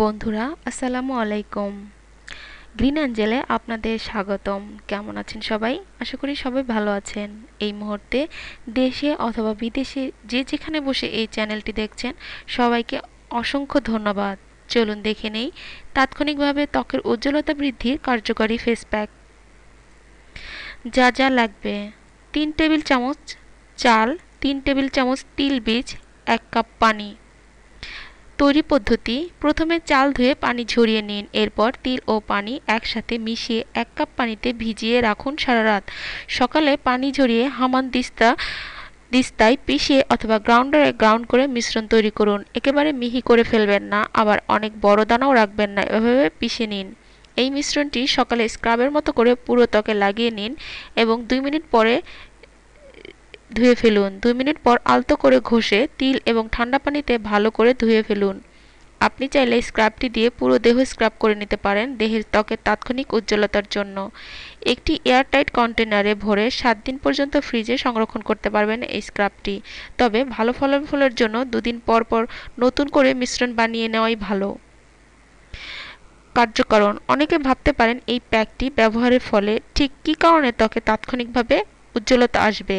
বন্ধুরা আসসালামু আলাইকুম গ্রিন অ্যাঞ্জেলে আপনাদের স্বাগতম কেমন আছেন সবাই আশা করি সবাই ভালো আছেন এই মুহূর্তে দেশে অথবা বিদেশে যে যেখানে বসে এই চ্যানেলটি দেখছেন সবাইকে অসংখ্য ধন্যবাদ চলুন দেখে নেই তাৎক্ষণিকভাবে ত্বকের উজ্জ্বলতা বৃদ্ধির কার্যকরী ফেস প্যাক যা যা লাগবে তিন টেবিল চামচ চাল তিন টেবিল চামচ তিল বীজ এক কাপ পানি তৈরি পদ্ধতি প্রথমে চাল ধুয়ে পানি ঝরিয়ে নিন এরপর তিল ও পানি একসাথে মিশিয়ে এক কাপ পানিতে ভিজিয়ে রাখুন সারা রাত সকালে পানি ঝরিয়ে হামান দিস্তা দিস্তায় পিষিয়ে অথবা গ্রাউন্ডারে গ্রাউন্ড করে মিশ্রণ তৈরি করুন একেবারে মিহি করে ফেলবেন না আবার অনেক বড় দানাও রাখবেন না এভাবে পিষে নিন এই মিশ্রণটি সকালে স্ক্রাবের মতো করে পুরো ত্বকে লাগিয়ে নিন এবং দুই মিনিট পরে ধুয়ে ফেলুন দুই মিনিট পর আলতো করে ঘষে তিল এবং ঠান্ডা পানিতে ভালো করে ধুয়ে ফেলুন আপনি চাইলে স্ক্রাবটি দিয়ে পুরো দেহ স্ক্রাব করে নিতে পারেন দেহের ত্বকের তাৎক্ষণিক উজ্জ্বলতার জন্য একটি এয়ারটাইট কন্টেনারে ভরে সাত দিন পর্যন্ত ফ্রিজে সংরক্ষণ করতে পারবেন এই স্ক্রাবটি তবে ভালো ফলাফলের জন্য দুদিন পর পর নতুন করে মিশ্রণ বানিয়ে নেওয়াই ভালো কার্যকরণ অনেকে ভাবতে পারেন এই প্যাকটি ব্যবহারের ফলে ঠিক কী কারণে ত্বকে তাৎক্ষণিকভাবে উজ্জ্বলতা আসবে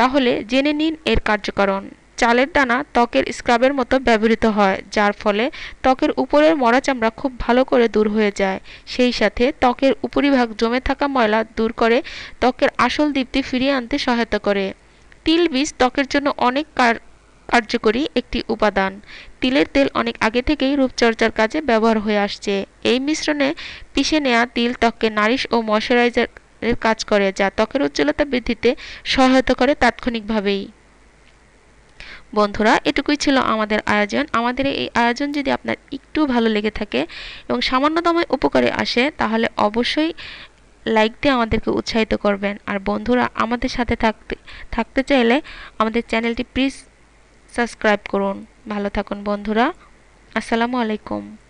তাহলে জেনে নিন এর কার্যকারণ চালের দানা ত্বকের স্ক্রাবের মতো ব্যবহৃত হয় যার ফলে ত্বকের উপরের মরা চামড়া খুব ভালো করে দূর হয়ে যায় সেই সাথে ত্বকের উপরিভাগ জমে থাকা ময়লা দূর করে ত্বকের আসল দীপ্তি ফিরিয়ে আনতে সহায়তা করে তিল বীজ ত্বকের জন্য অনেক কার্যকরী একটি উপাদান তিলের তেল অনেক আগে থেকেই রূপচর্চার কাজে ব্যবহার হয়ে আসছে এই মিশ্রণে পিষে নেওয়া তিল ত্বককে নারিশ ও ময়শ্চারাইজার কাজ করে যা ত্বকের উজ্জ্বলতা বৃদ্ধিতে সহায়তা করে তাৎক্ষণিকভাবেই বন্ধুরা এটুকুই ছিল আমাদের আয়োজন আমাদের এই আয়োজন যদি আপনার একটু ভালো লেগে থাকে এবং সামান্যতম উপকারে আসে তাহলে অবশ্যই লাইক দিয়ে আমাদেরকে উৎসাহিত করবেন আর বন্ধুরা আমাদের সাথে থাকতে থাকতে চাইলে আমাদের চ্যানেলটি প্লিজ সাবস্ক্রাইব করুন ভালো থাকুন বন্ধুরা আসসালামু আলাইকুম